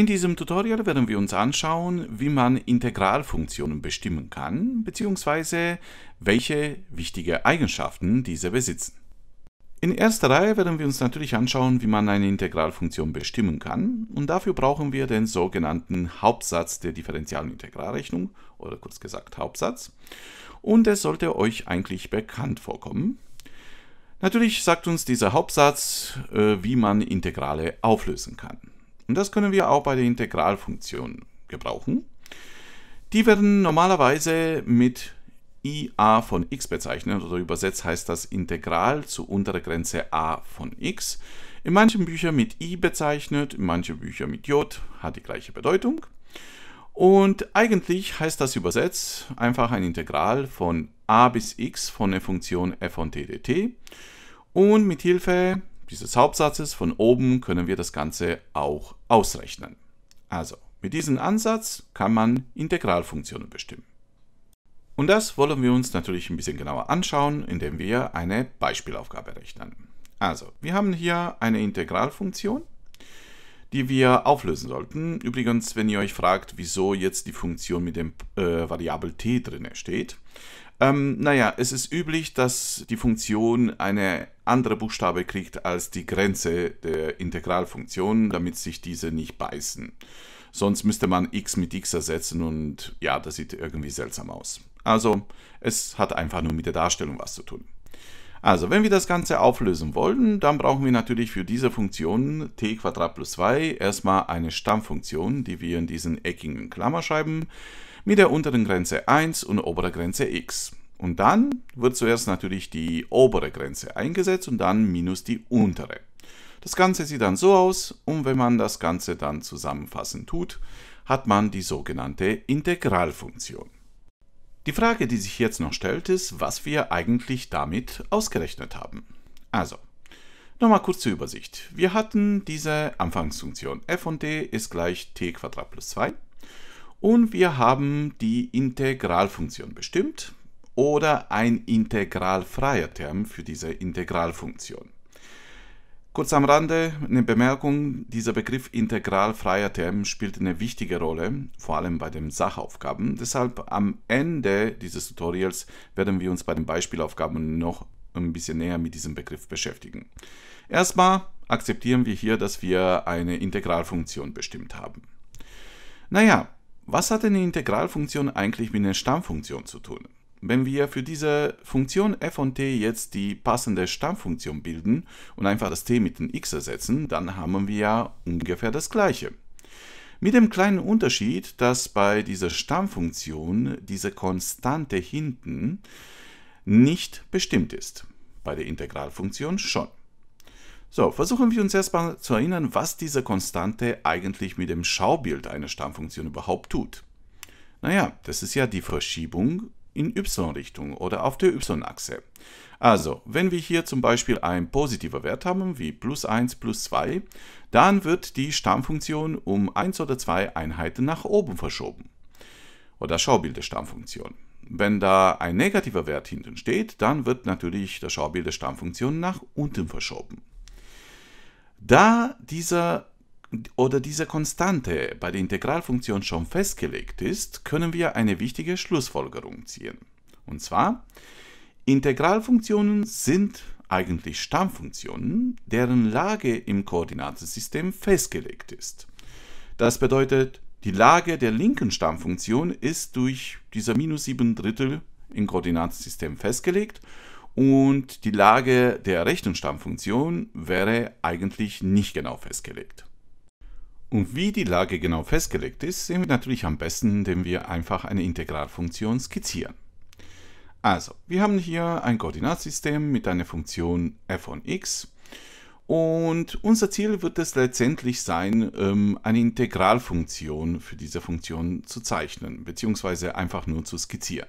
In diesem Tutorial werden wir uns anschauen, wie man Integralfunktionen bestimmen kann, bzw. welche wichtige Eigenschaften diese besitzen. In erster Reihe werden wir uns natürlich anschauen, wie man eine Integralfunktion bestimmen kann und dafür brauchen wir den sogenannten Hauptsatz der differentialen Integralrechnung oder kurz gesagt Hauptsatz und es sollte euch eigentlich bekannt vorkommen. Natürlich sagt uns dieser Hauptsatz, äh, wie man Integrale auflösen kann. Und das können wir auch bei der Integralfunktion gebrauchen. Die werden normalerweise mit ia von x bezeichnet oder übersetzt heißt das Integral zu unterer Grenze a von x. In manchen Büchern mit i bezeichnet, in manchen Büchern mit j, hat die gleiche Bedeutung. Und eigentlich heißt das übersetzt einfach ein Integral von a bis x von der Funktion f von t dt. Und mit Hilfe dieses Hauptsatzes von oben können wir das Ganze auch ausrechnen. Also, mit diesem Ansatz kann man Integralfunktionen bestimmen. Und das wollen wir uns natürlich ein bisschen genauer anschauen, indem wir eine Beispielaufgabe rechnen. Also, wir haben hier eine Integralfunktion, die wir auflösen sollten. Übrigens, wenn ihr euch fragt, wieso jetzt die Funktion mit dem äh, Variabel t drin steht, ähm, naja, es ist üblich, dass die Funktion eine anderer Buchstabe kriegt als die Grenze der Integralfunktion, damit sich diese nicht beißen. Sonst müsste man x mit x ersetzen und ja, das sieht irgendwie seltsam aus. Also es hat einfach nur mit der Darstellung was zu tun. Also, wenn wir das Ganze auflösen wollen, dann brauchen wir natürlich für diese Funktion t plus 2 erstmal eine Stammfunktion, die wir in diesen eckigen Klammer schreiben, mit der unteren Grenze 1 und oberer Grenze x. Und dann wird zuerst natürlich die obere Grenze eingesetzt und dann minus die untere. Das Ganze sieht dann so aus und wenn man das Ganze dann zusammenfassend tut, hat man die sogenannte Integralfunktion. Die Frage, die sich jetzt noch stellt, ist, was wir eigentlich damit ausgerechnet haben. Also, nochmal kurze Übersicht. Wir hatten diese Anfangsfunktion f von t ist gleich t plus 2 und wir haben die Integralfunktion bestimmt oder ein integralfreier Term für diese Integralfunktion. Kurz am Rande eine Bemerkung, dieser Begriff integralfreier Term spielt eine wichtige Rolle, vor allem bei den Sachaufgaben. Deshalb am Ende dieses Tutorials werden wir uns bei den Beispielaufgaben noch ein bisschen näher mit diesem Begriff beschäftigen. Erstmal akzeptieren wir hier, dass wir eine Integralfunktion bestimmt haben. Naja, was hat eine Integralfunktion eigentlich mit einer Stammfunktion zu tun? Wenn wir für diese Funktion f von t jetzt die passende Stammfunktion bilden und einfach das t mit dem x ersetzen, dann haben wir ja ungefähr das gleiche. Mit dem kleinen Unterschied, dass bei dieser Stammfunktion diese Konstante hinten nicht bestimmt ist. Bei der Integralfunktion schon. So, versuchen wir uns erstmal zu erinnern, was diese Konstante eigentlich mit dem Schaubild einer Stammfunktion überhaupt tut. Naja, das ist ja die Verschiebung in y-Richtung oder auf der y-Achse. Also, wenn wir hier zum Beispiel einen positiven Wert haben, wie plus 1, plus 2, dann wird die Stammfunktion um 1 oder 2 Einheiten nach oben verschoben. Oder das Schaubild der Stammfunktion. Wenn da ein negativer Wert hinten steht, dann wird natürlich das Schaubild der Stammfunktion nach unten verschoben. Da dieser oder diese Konstante bei der Integralfunktion schon festgelegt ist, können wir eine wichtige Schlussfolgerung ziehen. Und zwar, Integralfunktionen sind eigentlich Stammfunktionen, deren Lage im Koordinatensystem festgelegt ist. Das bedeutet, die Lage der linken Stammfunktion ist durch dieser minus 7 Drittel im Koordinatensystem festgelegt und die Lage der rechten Stammfunktion wäre eigentlich nicht genau festgelegt. Und wie die Lage genau festgelegt ist, sehen wir natürlich am besten, indem wir einfach eine Integralfunktion skizzieren. Also, wir haben hier ein Koordinatsystem mit einer Funktion f von x und unser Ziel wird es letztendlich sein, ähm, eine Integralfunktion für diese Funktion zu zeichnen, beziehungsweise einfach nur zu skizzieren.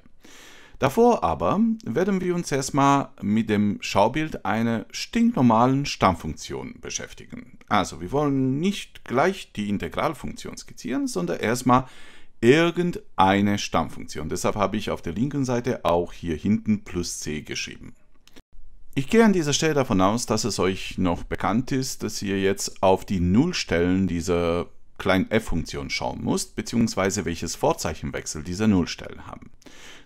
Davor aber werden wir uns erstmal mit dem Schaubild einer stinknormalen Stammfunktion beschäftigen. Also wir wollen nicht gleich die Integralfunktion skizzieren, sondern erstmal irgendeine Stammfunktion. Deshalb habe ich auf der linken Seite auch hier hinten plus c geschrieben. Ich gehe an dieser Stelle davon aus, dass es euch noch bekannt ist, dass ihr jetzt auf die Nullstellen dieser f-Funktion schauen musst, beziehungsweise welches Vorzeichenwechsel diese Nullstellen haben.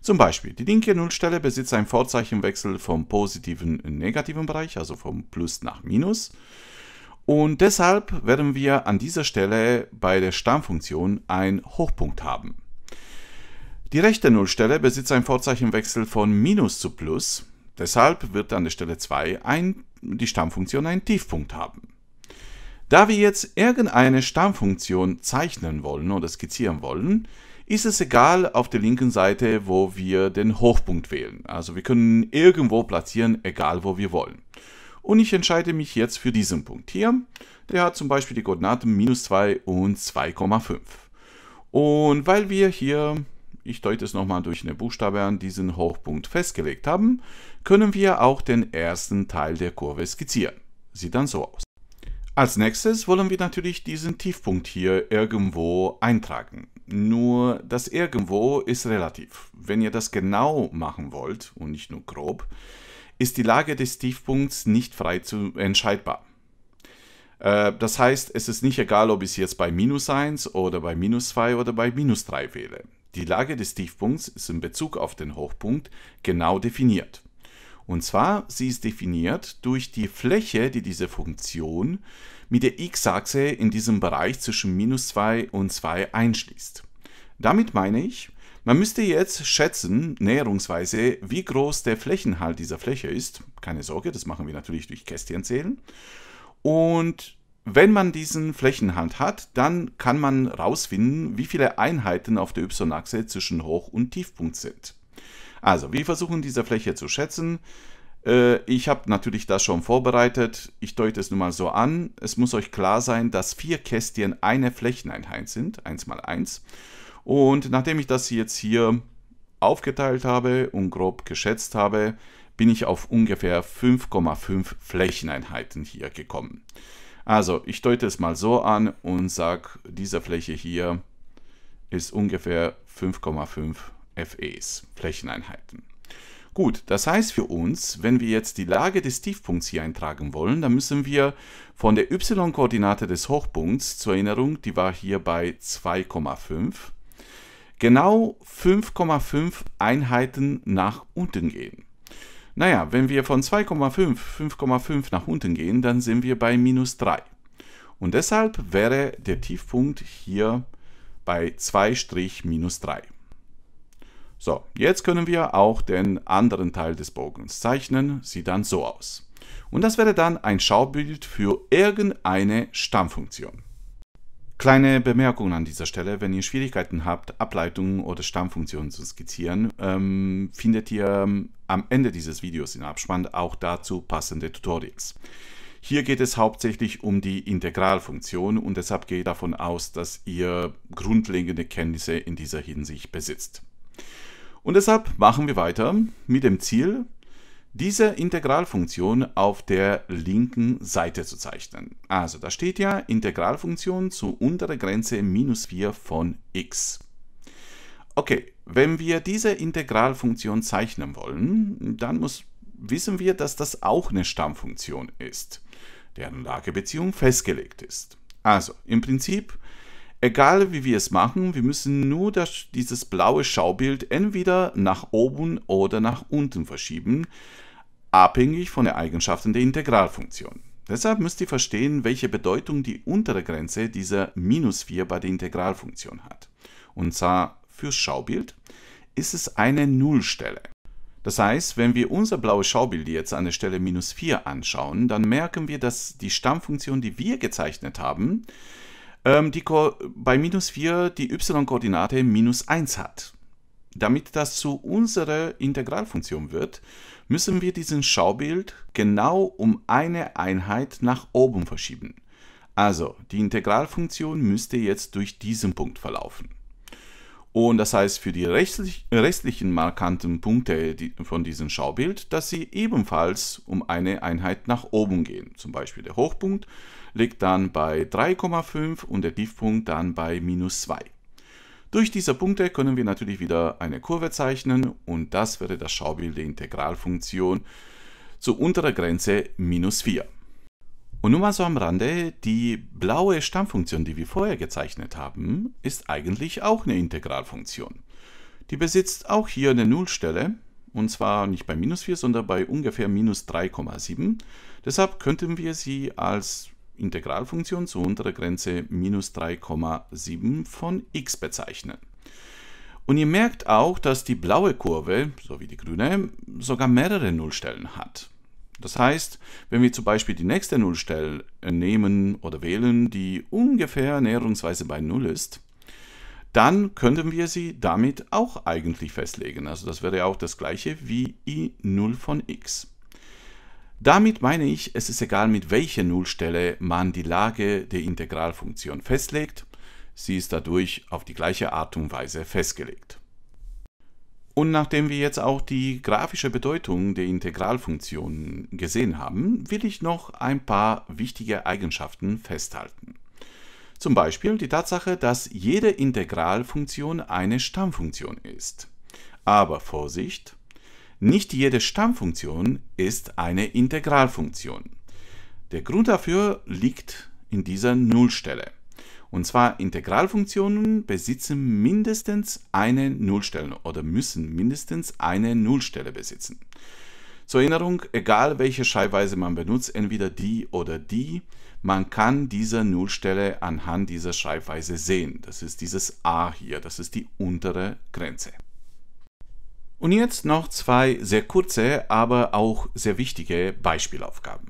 Zum Beispiel, die linke Nullstelle besitzt einen Vorzeichenwechsel vom positiven in negativen Bereich, also vom Plus nach Minus. Und deshalb werden wir an dieser Stelle bei der Stammfunktion einen Hochpunkt haben. Die rechte Nullstelle besitzt einen Vorzeichenwechsel von Minus zu Plus. Deshalb wird an der Stelle 2 ein, die Stammfunktion einen Tiefpunkt haben. Da wir jetzt irgendeine Stammfunktion zeichnen wollen oder skizzieren wollen, ist es egal auf der linken Seite, wo wir den Hochpunkt wählen. Also wir können irgendwo platzieren, egal wo wir wollen. Und ich entscheide mich jetzt für diesen Punkt hier. Der hat zum Beispiel die Koordinaten minus 2 und 2,5. Und weil wir hier, ich deute es nochmal durch eine Buchstabe an, diesen Hochpunkt festgelegt haben, können wir auch den ersten Teil der Kurve skizzieren. Sieht dann so aus. Als nächstes wollen wir natürlich diesen Tiefpunkt hier irgendwo eintragen. Nur das irgendwo ist relativ. Wenn ihr das genau machen wollt und nicht nur grob, ist die Lage des Tiefpunkts nicht frei zu entscheidbar. Äh, das heißt, es ist nicht egal, ob ich es jetzt bei minus 1 oder bei minus 2 oder bei minus 3 wähle. Die Lage des Tiefpunkts ist in Bezug auf den Hochpunkt genau definiert. Und zwar, sie ist definiert durch die Fläche, die diese Funktion mit der x-Achse in diesem Bereich zwischen minus 2 und 2 einschließt. Damit meine ich, man müsste jetzt schätzen, näherungsweise, wie groß der Flächenhalt dieser Fläche ist. Keine Sorge, das machen wir natürlich durch Kästchen zählen. Und wenn man diesen Flächenhalt hat, dann kann man herausfinden, wie viele Einheiten auf der y-Achse zwischen Hoch- und Tiefpunkt sind. Also, wir versuchen diese Fläche zu schätzen. Äh, ich habe natürlich das schon vorbereitet. Ich deute es nun mal so an. Es muss euch klar sein, dass vier Kästchen eine Flächeneinheit sind, 1 mal 1. Und nachdem ich das jetzt hier aufgeteilt habe und grob geschätzt habe, bin ich auf ungefähr 5,5 Flächeneinheiten hier gekommen. Also, ich deute es mal so an und sage, diese Fläche hier ist ungefähr 5,5 Flächeneinheiten. FEs, Flächeneinheiten. Gut, das heißt für uns, wenn wir jetzt die Lage des Tiefpunkts hier eintragen wollen, dann müssen wir von der y-Koordinate des Hochpunkts, zur Erinnerung, die war hier bei 2,5, genau 5,5 Einheiten nach unten gehen. Naja, wenn wir von 2,5, 5,5 nach unten gehen, dann sind wir bei minus 3. Und deshalb wäre der Tiefpunkt hier bei 2-3. So, jetzt können wir auch den anderen Teil des Bogens zeichnen. Sieht dann so aus. Und das wäre dann ein Schaubild für irgendeine Stammfunktion. Kleine Bemerkung an dieser Stelle, wenn ihr Schwierigkeiten habt, Ableitungen oder Stammfunktionen zu skizzieren, ähm, findet ihr ähm, am Ende dieses Videos in Abspann auch dazu passende Tutorials. Hier geht es hauptsächlich um die Integralfunktion und deshalb gehe ich davon aus, dass ihr grundlegende Kenntnisse in dieser Hinsicht besitzt. Und deshalb machen wir weiter mit dem Ziel, diese Integralfunktion auf der linken Seite zu zeichnen. Also da steht ja Integralfunktion zu unterer Grenze minus 4 von x. Okay, wenn wir diese Integralfunktion zeichnen wollen, dann muss, wissen wir, dass das auch eine Stammfunktion ist, deren Lagebeziehung festgelegt ist. Also im Prinzip Egal wie wir es machen, wir müssen nur das, dieses blaue Schaubild entweder nach oben oder nach unten verschieben, abhängig von den Eigenschaften der Integralfunktion. Deshalb müsst ihr verstehen, welche Bedeutung die untere Grenze dieser minus 4 bei der Integralfunktion hat. Und zwar fürs Schaubild ist es eine Nullstelle. Das heißt, wenn wir unser blaues Schaubild jetzt an der Stelle minus 4 anschauen, dann merken wir, dass die Stammfunktion, die wir gezeichnet haben, ähm, die Ko bei minus 4 die y-Koordinate minus 1 hat. Damit das zu unserer Integralfunktion wird, müssen wir diesen Schaubild genau um eine Einheit nach oben verschieben. Also die Integralfunktion müsste jetzt durch diesen Punkt verlaufen. Und das heißt für die restlichen markanten Punkte von diesem Schaubild, dass sie ebenfalls um eine Einheit nach oben gehen. Zum Beispiel der Hochpunkt liegt dann bei 3,5 und der Tiefpunkt dann bei minus 2. Durch diese Punkte können wir natürlich wieder eine Kurve zeichnen und das wäre das Schaubild der Integralfunktion zu unterer Grenze minus 4. Und nun mal so am Rande, die blaue Stammfunktion, die wir vorher gezeichnet haben, ist eigentlich auch eine Integralfunktion. Die besitzt auch hier eine Nullstelle, und zwar nicht bei minus 4, sondern bei ungefähr minus 3,7. Deshalb könnten wir sie als Integralfunktion zu unterer Grenze minus 3,7 von x bezeichnen. Und ihr merkt auch, dass die blaue Kurve, so wie die grüne, sogar mehrere Nullstellen hat. Das heißt, wenn wir zum Beispiel die nächste Nullstelle nehmen oder wählen, die ungefähr näherungsweise bei 0 ist, dann könnten wir sie damit auch eigentlich festlegen. Also das wäre auch das gleiche wie i0 von x. Damit meine ich, es ist egal, mit welcher Nullstelle man die Lage der Integralfunktion festlegt, sie ist dadurch auf die gleiche Art und Weise festgelegt. Und nachdem wir jetzt auch die grafische Bedeutung der Integralfunktion gesehen haben, will ich noch ein paar wichtige Eigenschaften festhalten. Zum Beispiel die Tatsache, dass jede Integralfunktion eine Stammfunktion ist. Aber Vorsicht, nicht jede Stammfunktion ist eine Integralfunktion. Der Grund dafür liegt in dieser Nullstelle. Und zwar Integralfunktionen besitzen mindestens eine Nullstelle oder müssen mindestens eine Nullstelle besitzen. Zur Erinnerung, egal welche Schreibweise man benutzt, entweder die oder die, man kann diese Nullstelle anhand dieser Schreibweise sehen. Das ist dieses A hier, das ist die untere Grenze. Und jetzt noch zwei sehr kurze, aber auch sehr wichtige Beispielaufgaben.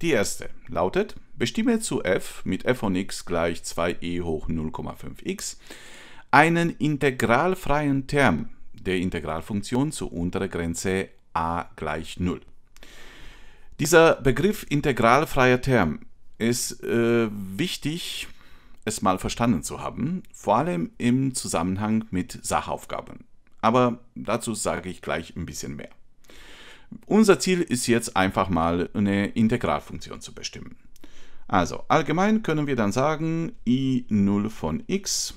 Die erste lautet, bestimme zu f mit f von x gleich 2e hoch 0,5x einen integralfreien Term der Integralfunktion zur unteren Grenze a gleich 0. Dieser Begriff integralfreier Term ist äh, wichtig, es mal verstanden zu haben, vor allem im Zusammenhang mit Sachaufgaben. Aber dazu sage ich gleich ein bisschen mehr. Unser Ziel ist jetzt einfach mal eine Integralfunktion zu bestimmen. Also allgemein können wir dann sagen, i0 von x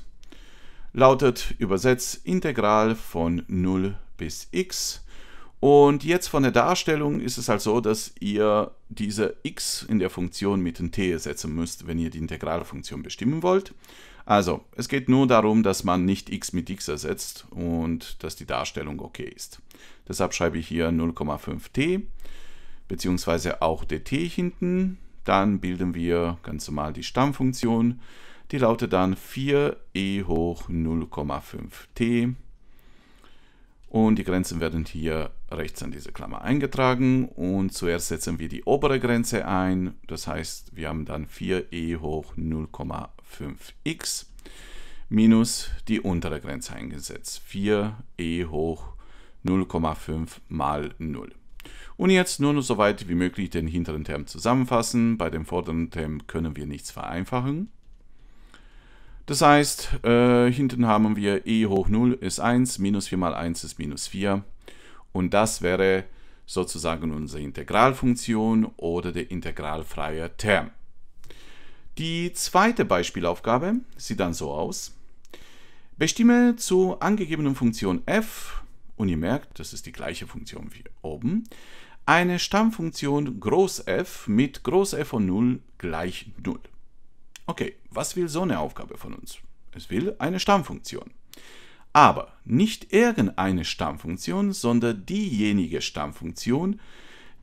lautet übersetzt Integral von 0 bis x. Und jetzt von der Darstellung ist es halt so, dass ihr diese x in der Funktion mit einem t ersetzen müsst, wenn ihr die Integralfunktion bestimmen wollt. Also, es geht nur darum, dass man nicht x mit x ersetzt und dass die Darstellung okay ist. Deshalb schreibe ich hier 0,5t beziehungsweise auch dt hinten. Dann bilden wir ganz normal die Stammfunktion. Die lautet dann 4e hoch 0,5t und die Grenzen werden hier rechts an diese Klammer eingetragen und zuerst setzen wir die obere Grenze ein, das heißt wir haben dann 4e hoch 0,5x minus die untere Grenze eingesetzt, 4e hoch 0,5 mal 0. Und jetzt nur noch so weit wie möglich den hinteren Term zusammenfassen. Bei dem vorderen Term können wir nichts vereinfachen. Das heißt, äh, hinten haben wir e hoch 0 ist 1, minus 4 mal 1 ist minus 4. Und das wäre sozusagen unsere Integralfunktion oder der integralfreie Term. Die zweite Beispielaufgabe sieht dann so aus. Bestimme zur angegebenen Funktion f, und ihr merkt, das ist die gleiche Funktion wie oben, eine Stammfunktion Groß f mit Groß f von 0 gleich 0. Okay, was will so eine Aufgabe von uns? Es will eine Stammfunktion. Aber nicht irgendeine Stammfunktion, sondern diejenige Stammfunktion,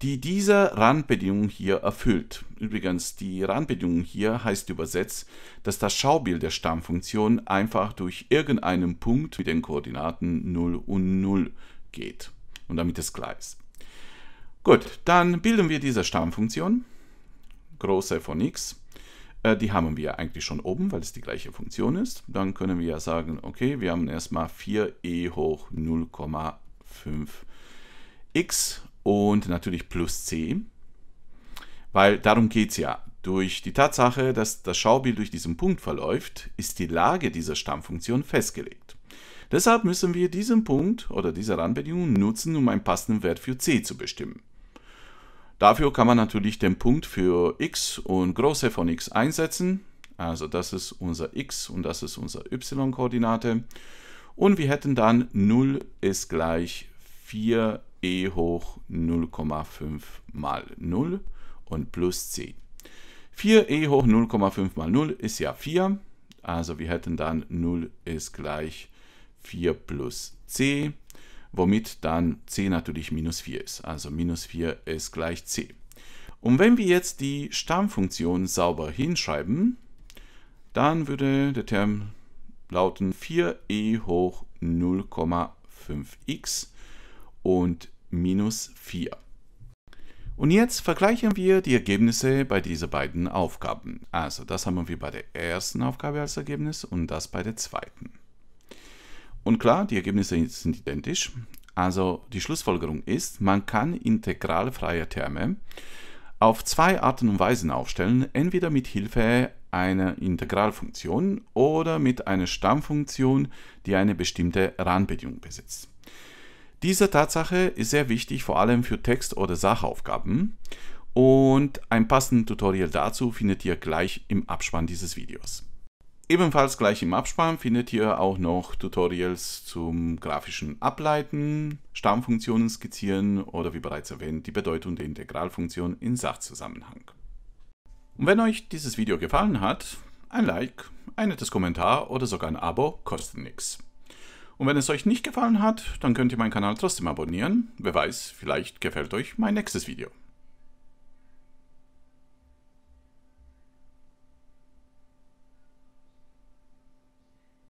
die diese Randbedingung hier erfüllt. Übrigens, die Randbedingung hier heißt übersetzt, dass das Schaubild der Stammfunktion einfach durch irgendeinen Punkt mit den Koordinaten 0 und 0 geht. Und damit es klar ist. Gut, dann bilden wir diese Stammfunktion, große von x, äh, die haben wir eigentlich schon oben, weil es die gleiche Funktion ist. Dann können wir ja sagen, okay, wir haben erstmal 4e hoch 0,5x und natürlich plus c, weil darum geht es ja. Durch die Tatsache, dass das Schaubild durch diesen Punkt verläuft, ist die Lage dieser Stammfunktion festgelegt. Deshalb müssen wir diesen Punkt oder diese Randbedingungen nutzen, um einen passenden Wert für c zu bestimmen. Dafür kann man natürlich den Punkt für x und Große von x einsetzen. Also das ist unser x und das ist unsere y-Koordinate. Und wir hätten dann 0 ist gleich 4e hoch 0,5 mal 0 und plus 10. 4e hoch 0,5 mal 0 ist ja 4. Also wir hätten dann 0 ist gleich 4 plus c womit dann c natürlich minus 4 ist. Also minus 4 ist gleich c. Und wenn wir jetzt die Stammfunktion sauber hinschreiben, dann würde der Term lauten 4e hoch 0,5x und minus 4. Und jetzt vergleichen wir die Ergebnisse bei diesen beiden Aufgaben. Also das haben wir bei der ersten Aufgabe als Ergebnis und das bei der zweiten. Und klar, die Ergebnisse sind identisch. Also die Schlussfolgerung ist, man kann integralfreie Terme auf zwei Arten und Weisen aufstellen, entweder mit Hilfe einer Integralfunktion oder mit einer Stammfunktion, die eine bestimmte Randbedingung besitzt. Diese Tatsache ist sehr wichtig, vor allem für Text- oder Sachaufgaben und ein passendes Tutorial dazu findet ihr gleich im Abspann dieses Videos. Ebenfalls gleich im Abspann findet ihr auch noch Tutorials zum grafischen Ableiten, Stammfunktionen skizzieren oder wie bereits erwähnt die Bedeutung der Integralfunktion in Sachzusammenhang. Und wenn euch dieses Video gefallen hat, ein Like, ein nettes Kommentar oder sogar ein Abo kostet nichts. Und wenn es euch nicht gefallen hat, dann könnt ihr meinen Kanal trotzdem abonnieren. Wer weiß, vielleicht gefällt euch mein nächstes Video.